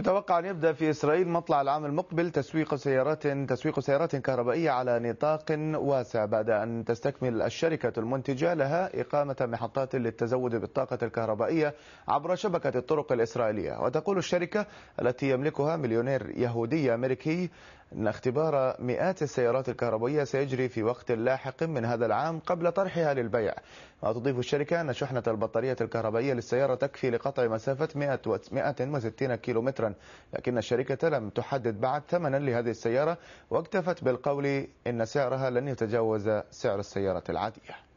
يتوقع أن يبدأ في إسرائيل مطلع العام المقبل تسويق سيارات تسويق سيارات كهربائية على نطاق واسع بعد أن تستكمل الشركة المنتجة لها إقامة محطات للتزود بالطاقة الكهربائية عبر شبكة الطرق الإسرائيلية وتقول الشركة التي يملكها مليونير يهودي أمريكي أن اختبار مئات السيارات الكهربائية سيجري في وقت لاحق من هذا العام قبل طرحها للبيع وتضيف الشركة أن شحنة البطارية الكهربائية للسيارة تكفي لقطع مسافة 160 كيلومترا لكن الشركة لم تحدد بعد ثمنا لهذه السيارة واكتفت بالقول إن سعرها لن يتجاوز سعر السيارة العادية